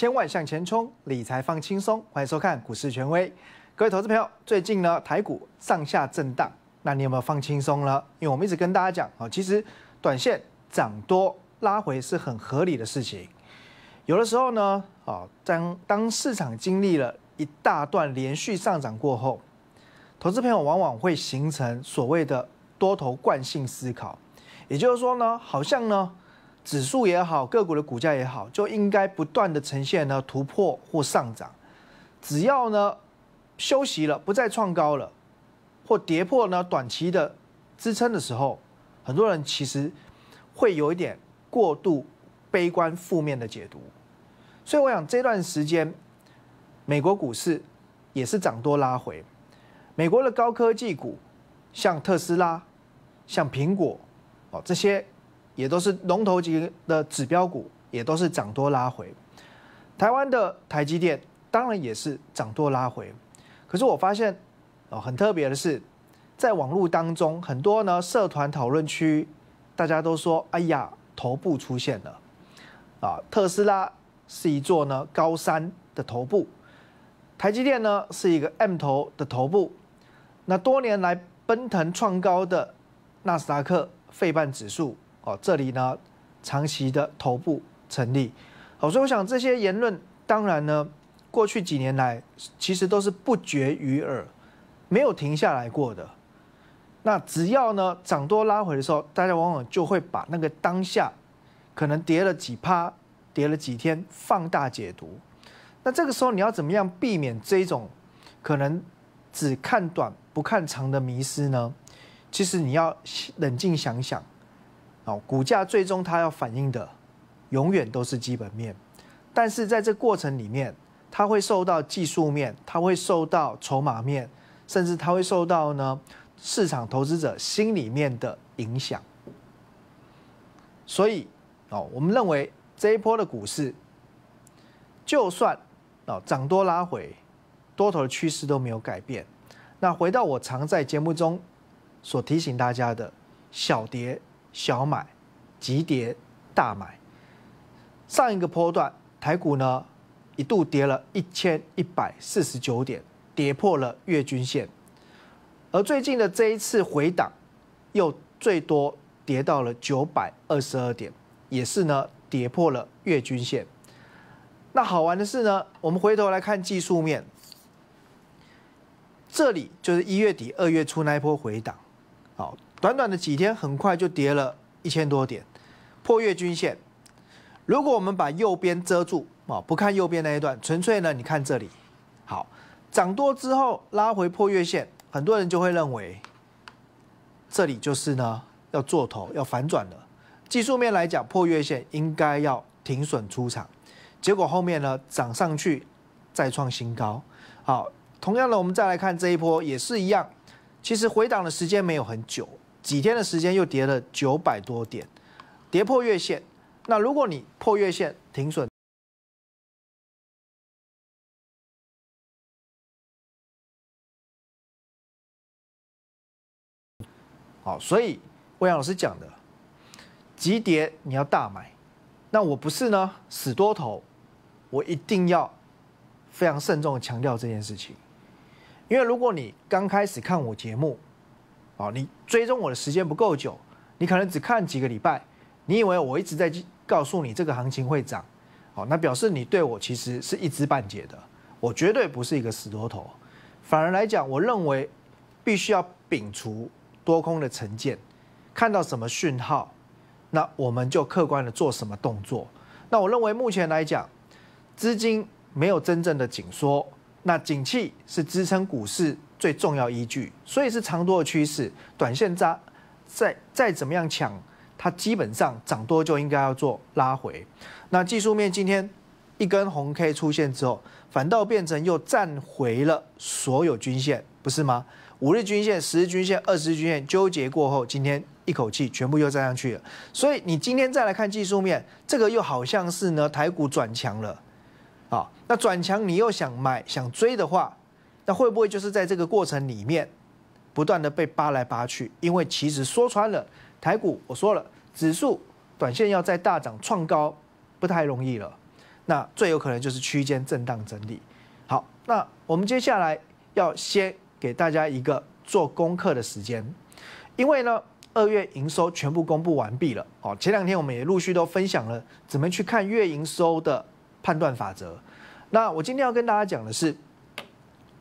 千万向前冲，理财放轻松，欢迎收看股市权威。各位投资朋友，最近呢台股上下震荡，那你有没有放轻松了？因为我们一直跟大家讲啊，其实短线涨多拉回是很合理的事情。有的时候呢，哦，当当市场经历了一大段连续上涨过后，投资朋友往往会形成所谓的多头惯性思考，也就是说呢，好像呢。指数也好，个股的股价也好，就应该不断的呈现呢突破或上涨。只要呢休息了，不再创高了，或跌破呢短期的支撑的时候，很多人其实会有一点过度悲观、负面的解读。所以我想这段时间，美国股市也是涨多拉回。美国的高科技股，像特斯拉、像苹果哦这些。也都是龙头级的指标股，也都是涨多拉回。台湾的台积电当然也是涨多拉回。可是我发现，哦，很特别的是，在网络当中，很多呢社团讨论区，大家都说：“哎呀，头部出现了啊！特斯拉是一座呢高山的头部，台积电呢是一个 M 头的头部。那多年来奔腾创高的纳斯达克费半指数。”哦，这里呢，长期的头部成立，好，所以我想这些言论，当然呢，过去几年来其实都是不绝于耳，没有停下来过的。那只要呢涨多拉回的时候，大家往往就会把那个当下可能跌了几趴，跌了几天，放大解读。那这个时候你要怎么样避免这一种可能只看短不看长的迷失呢？其实你要冷静想想。股价最终它要反映的，永远都是基本面，但是在这过程里面，它会受到技术面，它会受到筹码面，甚至它会受到呢市场投资者心里面的影响。所以哦，我们认为这一波的股市，就算哦涨多拉回，多头的趋势都没有改变。那回到我常在节目中所提醒大家的小蝶。小买，急跌，大买。上一个波段，台股呢一度跌了一千一百四十九点，跌破了月均线。而最近的这一次回档，又最多跌到了九百二十二点，也是呢跌破了月均线。那好玩的是呢，我们回头来看技术面，这里就是一月底、二月初那一波回档，好。短短的几天，很快就跌了一千多点，破月均线。如果我们把右边遮住啊，不看右边那一段，纯粹呢，你看这里，好，涨多之后拉回破月线，很多人就会认为这里就是呢要做头要反转了。技术面来讲，破月线应该要停损出场，结果后面呢涨上去再创新高。好，同样的，我们再来看这一波也是一样，其实回档的时间没有很久。几天的时间又跌了九百多点，跌破月线。那如果你破月线停损，好，所以魏阳老师讲的，急跌你要大买。那我不是呢，死多头，我一定要非常慎重的强调这件事情，因为如果你刚开始看我节目。哦，你追踪我的时间不够久，你可能只看几个礼拜，你以为我一直在告诉你这个行情会涨，哦，那表示你对我其实是一知半解的。我绝对不是一个死多头，反而来讲，我认为必须要摒除多空的成见，看到什么讯号，那我们就客观的做什么动作。那我认为目前来讲，资金没有真正的紧缩，那景气是支撑股市。最重要依据，所以是长多的趋势，短线扎再再怎么样抢，它基本上涨多就应该要做拉回。那技术面今天一根红 K 出现之后，反倒变成又站回了所有均线，不是吗？五日均线、十日均线、二十日均线纠结过后，今天一口气全部又站上去了。所以你今天再来看技术面，这个又好像是呢台股转强了，啊，那转强你又想买想追的话。那会不会就是在这个过程里面，不断的被扒来扒去？因为其实说穿了，台股我说了，指数短线要再大涨创高，不太容易了。那最有可能就是区间震荡整理。好，那我们接下来要先给大家一个做功课的时间，因为呢，二月营收全部公布完毕了。哦，前两天我们也陆续都分享了怎么去看月营收的判断法则。那我今天要跟大家讲的是。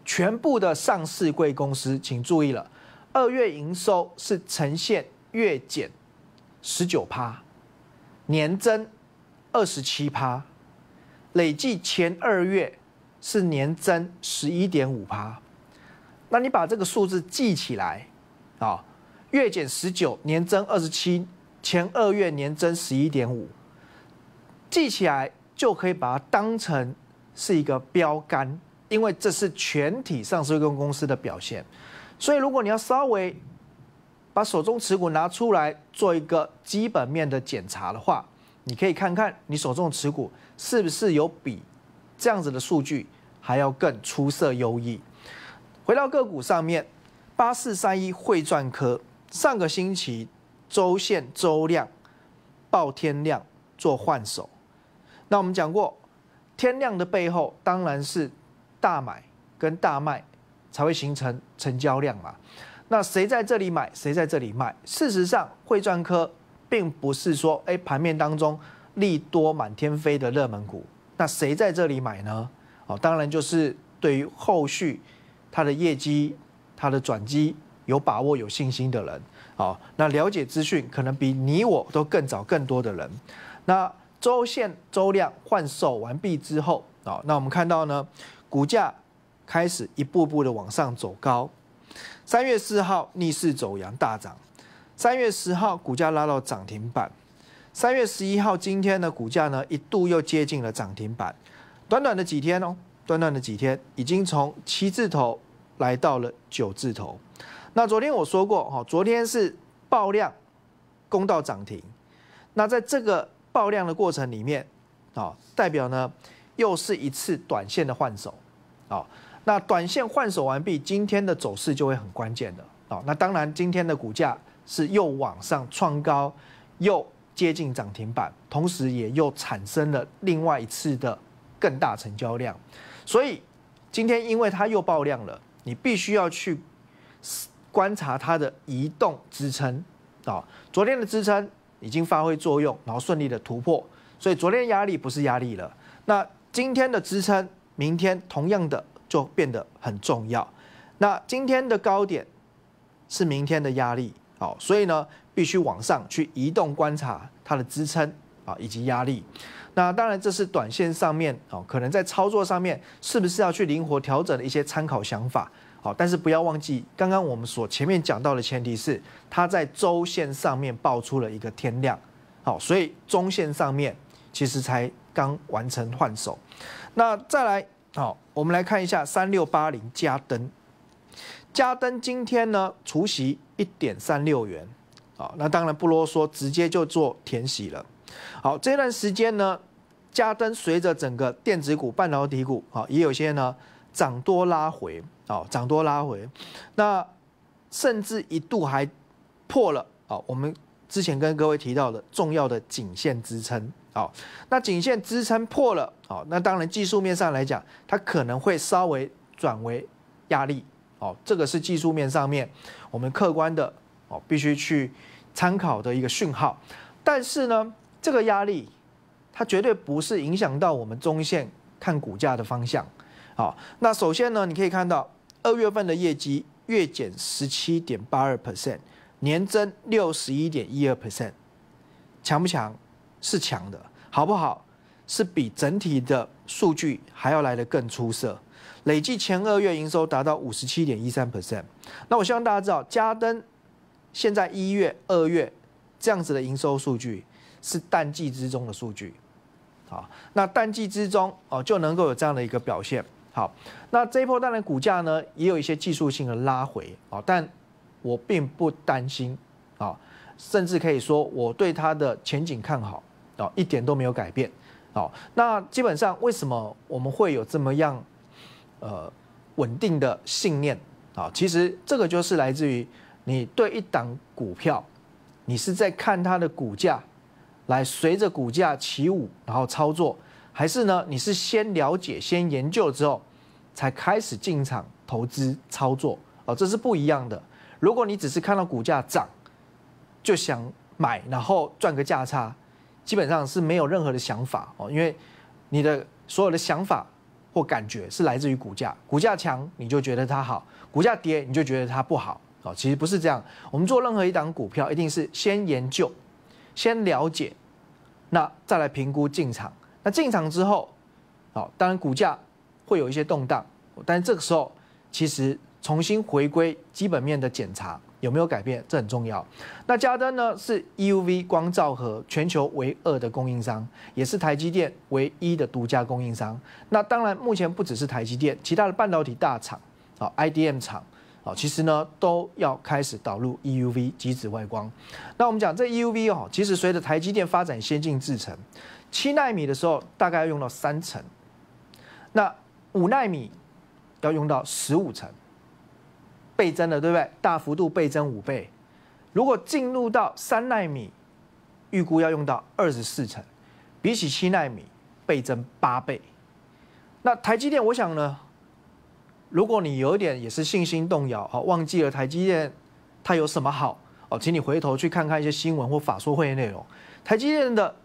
全部的上市贵公司，请注意了，二月营收是呈现月减十九趴，年增二十七趴，累计前二月是年增十一点五趴。那你把这个数字记起来啊，月减十九，年增二十七，前二月年增十一点五，记起来就可以把它当成是一个标杆。因为这是全体上市公司的表现，所以如果你要稍微把手中持股拿出来做一个基本面的检查的话，你可以看看你手中的持股是不是有比这样子的数据还要更出色优异。回到个股上面，八四三一汇赚科上个星期周线周量爆天量做换手，那我们讲过，天量的背后当然是。大买跟大卖才会形成成交量嘛？那谁在这里买，谁在这里卖？事实上，汇专科并不是说，哎，盘面当中利多满天飞的热门股。那谁在这里买呢？哦，当然就是对于后续它的业绩、它的转机有把握、有信心的人。哦，那了解资讯可能比你我都更早、更多的人。那周线、周量换手完毕之后，啊，那我们看到呢？股价开始一步步的往上走高，三月四号逆势走阳大涨，三月十号股价拉到涨停板，三月十一号，今天的股价呢一度又接近了涨停板，短短的几天哦，短短的几天已经从七字头来到了九字头。那昨天我说过哈，昨天是爆量攻到涨停，那在这个爆量的过程里面，啊，代表呢？又是一次短线的换手，啊，那短线换手完毕，今天的走势就会很关键的，啊，那当然今天的股价是又往上创高，又接近涨停板，同时也又产生了另外一次的更大成交量，所以今天因为它又爆量了，你必须要去观察它的移动支撑，啊，昨天的支撑已经发挥作用，然后顺利的突破，所以昨天压力不是压力了，那。今天的支撑，明天同样的就变得很重要。那今天的高点是明天的压力，好，所以呢，必须往上去移动观察它的支撑啊以及压力。那当然这是短线上面哦，可能在操作上面是不是要去灵活调整的一些参考想法，好，但是不要忘记刚刚我们所前面讲到的前提是它在周线上面爆出了一个天量，好，所以中线上面其实才。刚完成换手，那再来好，我们来看一下三六八零加登，加登今天呢除息一点三六元，啊，那当然不啰嗦，直接就做填息了。好，这段时间呢，加登随着整个电子股、半导体股啊，也有些呢涨多拉回，啊，涨多拉回，那甚至一度还破了啊，我们之前跟各位提到的重要的颈线支撑。好，那颈线支撑破了，哦，那当然技术面上来讲，它可能会稍微转为压力，哦，这个是技术面上面我们客观的，哦，必须去参考的一个讯号。但是呢，这个压力它绝对不是影响到我们中线看股价的方向，好，那首先呢，你可以看到二月份的业绩月减十七点八二 percent，年增六十一点一二 percent，强不强？是强的，好不好？是比整体的数据还要来的更出色。累计前二月营收达到五十七点一三 percent。那我希望大家知道，嘉登现在一月、二月这样子的营收数据是淡季之中的数据。好，那淡季之中哦就能够有这样的一个表现。好，那这一波当然股价呢也有一些技术性的拉回啊，但我并不担心啊，甚至可以说我对它的前景看好。哦，一点都没有改变。哦，那基本上为什么我们会有这么样呃稳定的信念啊？其实这个就是来自于你对一档股票，你是在看它的股价来随着股价起舞然后操作，还是呢你是先了解、先研究之后才开始进场投资操作？哦，这是不一样的。如果你只是看到股价涨就想买，然后赚个价差。基本上是没有任何的想法哦，因为你的所有的想法或感觉是来自于股价，股价强你就觉得它好，股价跌你就觉得它不好哦。其实不是这样，我们做任何一档股票一定是先研究，先了解，那再来评估进场。那进场之后，哦，当然股价会有一些动荡，但是这个时候其实重新回归基本面的检查。有没有改变？这很重要。那嘉登呢？是 EUV 光照和全球唯二的供应商，也是台积电唯一的独家供应商。那当然，目前不只是台积电，其他的半导体大厂啊、IDM 厂啊，其实呢都要开始导入 EUV 极紫外光。那我们讲这 EUV 哦，其实随着台积电发展先进制程，七纳米的时候大概要用到三层，那五纳米要用到十五层。倍增的，对不对？大幅度倍增五倍。如果进入到三纳米，预估要用到二十四层，比起七纳米倍增八倍。那台积电，我想呢，如果你有一点也是信心动摇啊，忘记了台积电它有什么好哦，请你回头去看看一些新闻或法说会的内容。台积电的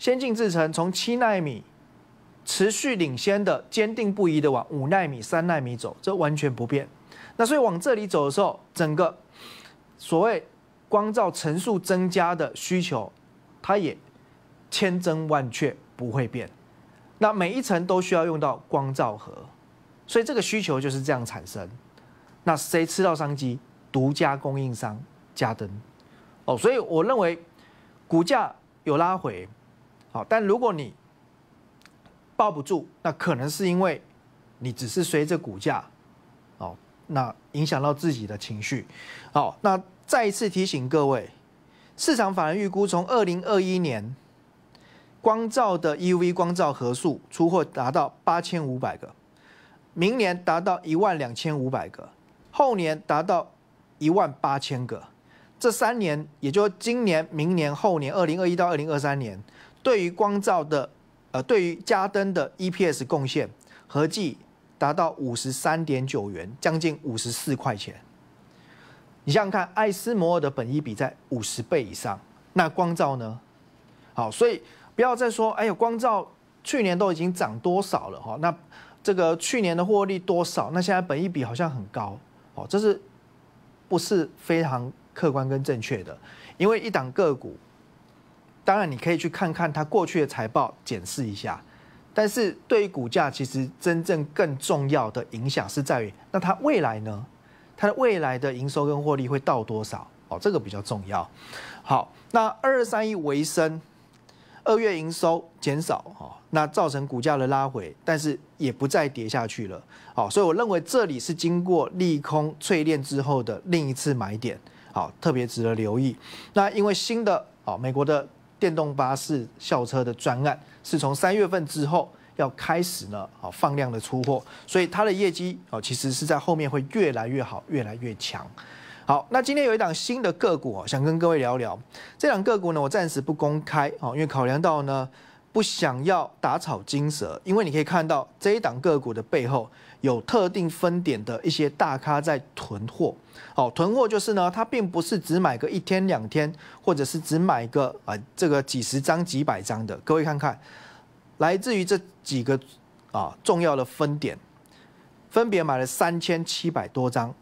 先进制程从七纳米持续领先的，坚定不移的往五纳米、三纳米走，这完全不变。那所以往这里走的时候，整个所谓光照层数增加的需求，它也千真万确不会变。那每一层都需要用到光照盒，所以这个需求就是这样产生。那谁吃到商机，独家供应商加灯哦。所以我认为股价有拉回，好，但如果你抱不住，那可能是因为你只是随着股价哦。那影响到自己的情绪，好，那再一次提醒各位，市场反而预估从二零二一年，光照的 UV 光照核数出货达到八千五百个，明年达到一万两千五百个，后年达到一万八千个，这三年，也就今年、明年、后年，二零二一到二零二三年，对于光照的，呃，对于加登的 EPS 贡献合计。达到五十三点九元，将近五十四块钱。你想想看，艾斯摩尔的本益比在五十倍以上，那光照呢？好，所以不要再说，哎呀，光照去年都已经涨多少了哈？那这个去年的获利多少？那现在本益比好像很高，哦，这是不是非常客观跟正确的？因为一档个股，当然你可以去看看它过去的财报，检视一下。但是对于股价，其实真正更重要的影响是在于，那它未来呢？它的未来的营收跟获利会到多少？哦，这个比较重要。好，那二二三一维升，二月营收减少哦，那造成股价的拉回，但是也不再跌下去了。哦，所以我认为这里是经过利空淬炼之后的另一次买点，哦，特别值得留意。那因为新的哦，美国的。电动巴士校车的专案是从三月份之后要开始呢，啊放量的出货，所以它的业绩哦其实是在后面会越来越好，越来越强。好，那今天有一档新的个股，想跟各位聊聊。这档个股呢，我暂时不公开哦，因为考量到呢不想要打草惊蛇，因为你可以看到这一档个股的背后。有特定分点的一些大咖在囤货，哦，囤货就是呢，他并不是只买个一天两天，或者是只买个啊这个几十张几百张的。各位看看，来自于这几个啊重要的分点，分别买了三千七百多张、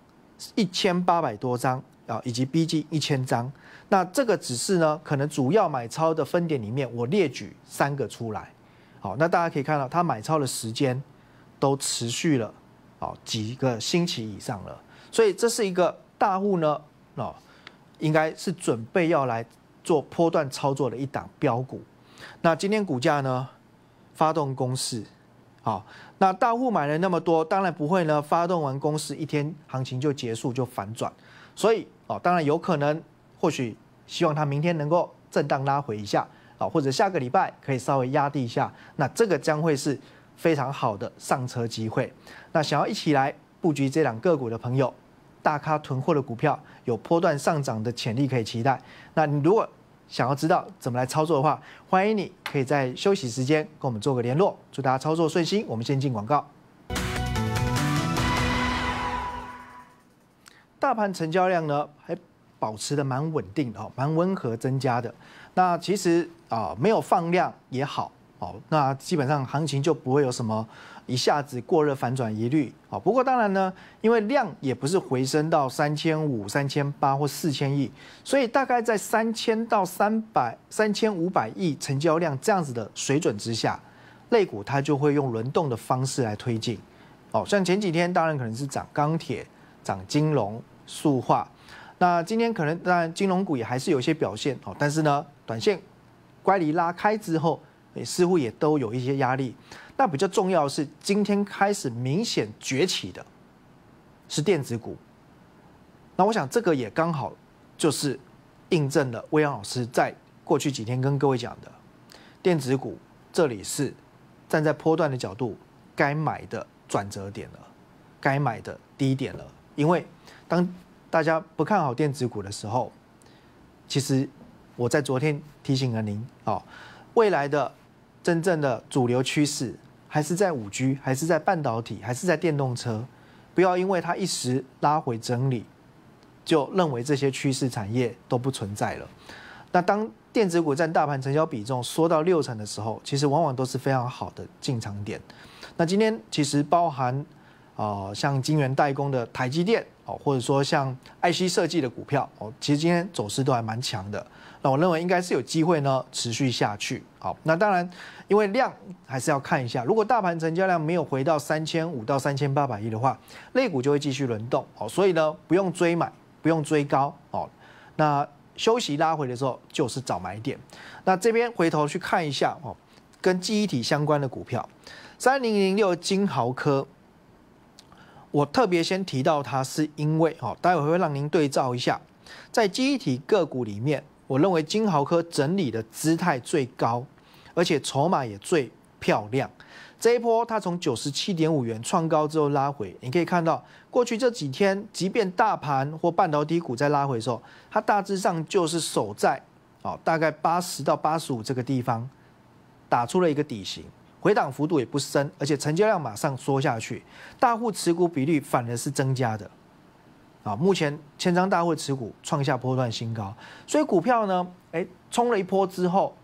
一千八百多张啊，以及 BG 一千张。那这个只是呢，可能主要买超的分点里面，我列举三个出来。好，那大家可以看到，他买超的时间。都持续了，哦几个星期以上了，所以这是一个大户呢，哦，应该是准备要来做波段操作的一档标股。那今天股价呢发动攻势，好，那大户买了那么多，当然不会呢发动完攻势一天行情就结束就反转，所以哦当然有可能或许希望它明天能够震荡拉回一下，啊或者下个礼拜可以稍微压低一下，那这个将会是。非常好的上车机会，那想要一起来布局这两个股的朋友，大咖囤货的股票有波段上涨的潜力可以期待。那你如果想要知道怎么来操作的话，欢迎你可以在休息时间跟我们做个联络。祝大家操作顺心。我们先进广告。大盘成交量呢还保持的蛮稳定的哦，蛮温和增加的。那其实啊没有放量也好。好，那基本上行情就不会有什么一下子过热反转疑虑啊。不过当然呢，因为量也不是回升到三千五、三千八或四千亿，所以大概在三千到三百、三千五百亿成交量这样子的水准之下，类股它就会用轮动的方式来推进。哦，像前几天当然可能是涨钢铁、涨金融、塑化，那今天可能当然金融股也还是有一些表现哦，但是呢，短线乖离拉开之后。似乎也都有一些压力。那比较重要的是，今天开始明显崛起的是电子股。那我想这个也刚好就是印证了魏阳老师在过去几天跟各位讲的，电子股这里是站在波段的角度该买的转折点了，该买的低点了。因为当大家不看好电子股的时候，其实我在昨天提醒了您哦，未来的。真正的主流趋势还是在五 G，还是在半导体，还是在电动车。不要因为它一时拉回整理，就认为这些趋势产业都不存在了。那当电子股占大盘成交比重缩到六成的时候，其实往往都是非常好的进场点。那今天其实包含啊，像晶圆代工的台积电哦，或者说像爱惜设计的股票哦，其实今天走势都还蛮强的。那我认为应该是有机会呢，持续下去。好，那当然，因为量还是要看一下。如果大盘成交量没有回到三千五到三千八百亿的话，类股就会继续轮动。哦，所以呢，不用追买，不用追高。哦，那休息拉回的时候就是找买点。那这边回头去看一下哦，跟记忆体相关的股票，三零零六金豪科。我特别先提到它，是因为哦，待会会让您对照一下，在记忆体个股里面。我认为金豪科整理的姿态最高，而且筹码也最漂亮。这一波它从九十七点五元创高之后拉回，你可以看到过去这几天，即便大盘或半导体股在拉回的时候，它大致上就是守在哦大概八十到八十五这个地方，打出了一个底型，回档幅度也不深，而且成交量马上缩下去，大户持股比率反而是增加的。啊，目前千张大会持股创下波段新高，所以股票呢，哎，冲了一波之后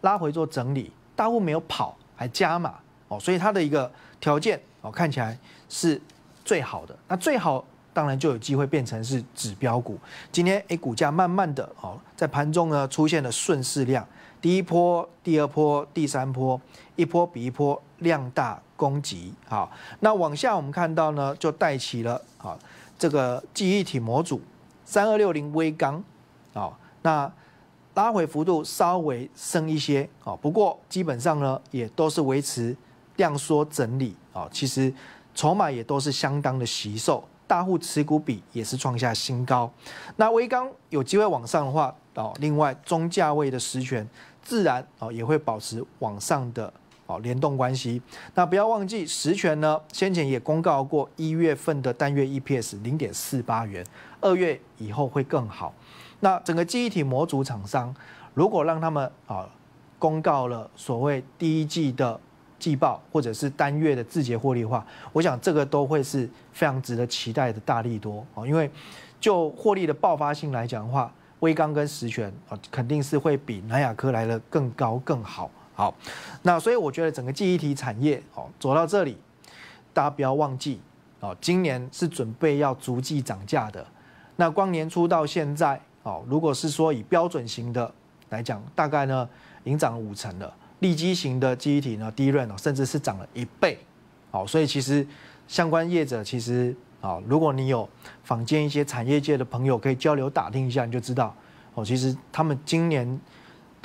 拉回做整理，大户没有跑，还加码哦，所以它的一个条件哦，看起来是最好的。那最好当然就有机会变成是指标股。今天哎，股价慢慢的哦，在盘中呢出现了顺势量，第一波、第二波、第三波，一波比一波量大，攻击好。那往下我们看到呢，就带起了啊。这个记忆体模组，三二六零微钢，哦，那拉回幅度稍微升一些哦，不过基本上呢也都是维持量缩整理哦，其实筹码也都是相当的稀售，大户持股比也是创下新高，那微钢有机会往上的话哦，另外中价位的实权自然哦也会保持往上的。哦，联动关系。那不要忘记，实权呢，先前也公告过一月份的单月 EPS 零点四八元，二月以后会更好。那整个记忆体模组厂商，如果让他们啊公告了所谓第一季的季报，或者是单月的字节获利话，我想这个都会是非常值得期待的大力多啊。因为就获利的爆发性来讲的话，微刚跟实权啊，肯定是会比南亚科来的更高更好。好，那所以我觉得整个记忆体产业，好走到这里，大家不要忘记，哦，今年是准备要逐季涨价的。那光年初到现在，哦，如果是说以标准型的来讲，大概呢，已经涨了五成了。立基型的记忆体呢，低润哦，甚至是涨了一倍。哦，所以其实相关业者其实，哦，如果你有坊间一些产业界的朋友，可以交流打听一下，你就知道，哦，其实他们今年。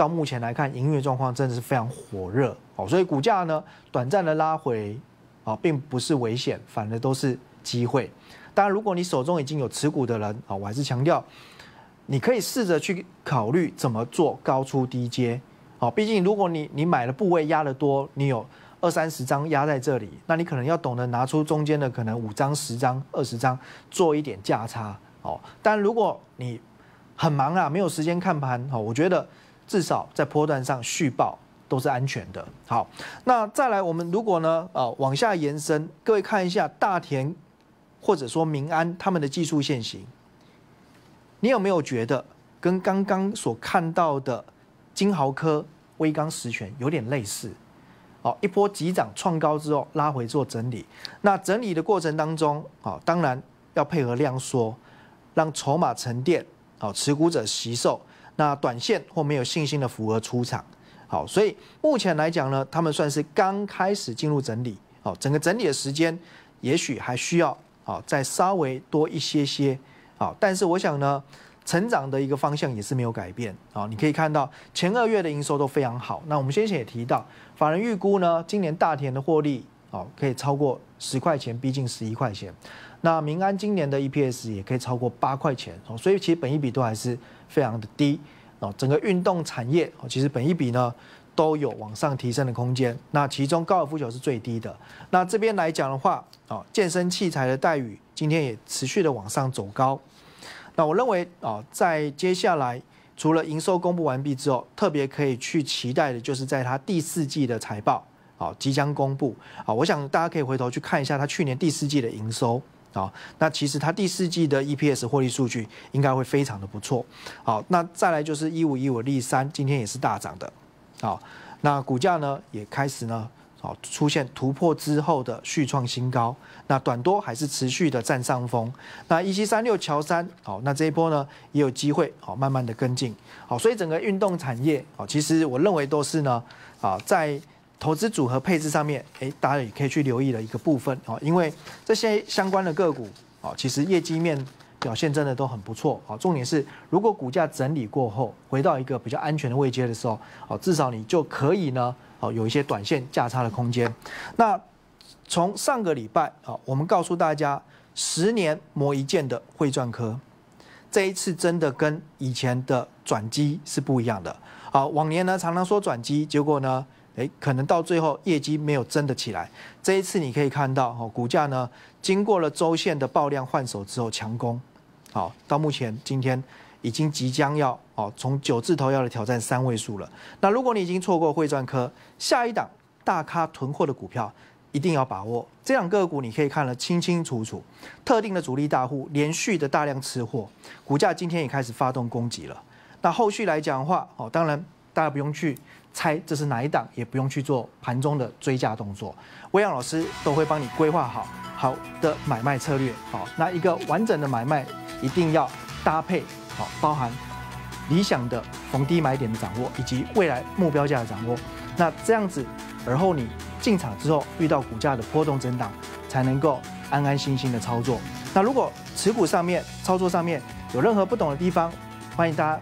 到目前来看，营运状况真的是非常火热哦，所以股价呢短暂的拉回，啊，并不是危险，反而都是机会。当然，如果你手中已经有持股的人啊，我还是强调，你可以试着去考虑怎么做高出低接哦。毕竟，如果你你买的部位压得多，你有二三十张压在这里，那你可能要懂得拿出中间的可能五张、十张、二十张做一点价差哦。但如果你很忙啊，没有时间看盘哦，我觉得。至少在波段上续报都是安全的。好，那再来，我们如果呢，啊往下延伸，各位看一下大田，或者说民安他们的技术线型，你有没有觉得跟刚刚所看到的金豪科、微刚实权有点类似？哦，一波急涨创高之后拉回做整理，那整理的过程当中，哦当然要配合量缩，让筹码沉淀，哦持股者吸售。那短线或没有信心的符合出场，好，所以目前来讲呢，他们算是刚开始进入整理，好，整个整理的时间也许还需要，好，再稍微多一些些，好，但是我想呢，成长的一个方向也是没有改变，好，你可以看到前二月的营收都非常好，那我们先前也提到，法人预估呢，今年大田的获利，好，可以超过。十块钱逼近十一块钱，那民安今年的 EPS 也可以超过八块钱哦，所以其实本一比都还是非常的低哦。整个运动产业哦，其实本一比呢都有往上提升的空间。那其中高尔夫球是最低的，那这边来讲的话哦，健身器材的待遇今天也持续的往上走高。那我认为哦，在接下来除了营收公布完毕之后，特别可以去期待的就是在它第四季的财报。好，即将公布。好，我想大家可以回头去看一下它去年第四季的营收。好，那其实它第四季的 EPS 获利数据应该会非常的不错。好，那再来就是一五一五利三，今天也是大涨的。好，那股价呢也开始呢，好出现突破之后的续创新高。那短多还是持续的占上风。那一七三六乔三，好，那这一波呢也有机会好慢慢的跟进。好，所以整个运动产业，好，其实我认为都是呢，啊，在。投资组合配置上面，哎，大家也可以去留意的一个部分啊，因为这些相关的个股啊，其实业绩面表现真的都很不错啊。重点是，如果股价整理过后，回到一个比较安全的位阶的时候哦，至少你就可以呢哦，有一些短线价差的空间。那从上个礼拜啊，我们告诉大家，十年磨一剑的汇赚科，这一次真的跟以前的转机是不一样的啊。往年呢，常常说转机，结果呢？可能到最后业绩没有真的起来。这一次你可以看到，哦，股价呢，经过了周线的爆量换手之后强攻，好，到目前今天已经即将要哦，从九字头要来挑战三位数了。那如果你已经错过汇赚科，下一档大咖囤货的股票一定要把握。这两个股你可以看得清清楚楚，特定的主力大户连续的大量吃货，股价今天也开始发动攻击了。那后续来讲的话，哦，当然大家不用去。猜这是哪一档，也不用去做盘中的追加动作。微阳老师都会帮你规划好好的买卖策略。好，那一个完整的买卖一定要搭配好，包含理想的逢低买点的掌握以及未来目标价的掌握。那这样子，而后你进场之后遇到股价的波动震荡，才能够安安心心的操作。那如果持股上面、操作上面有任何不懂的地方，欢迎大家。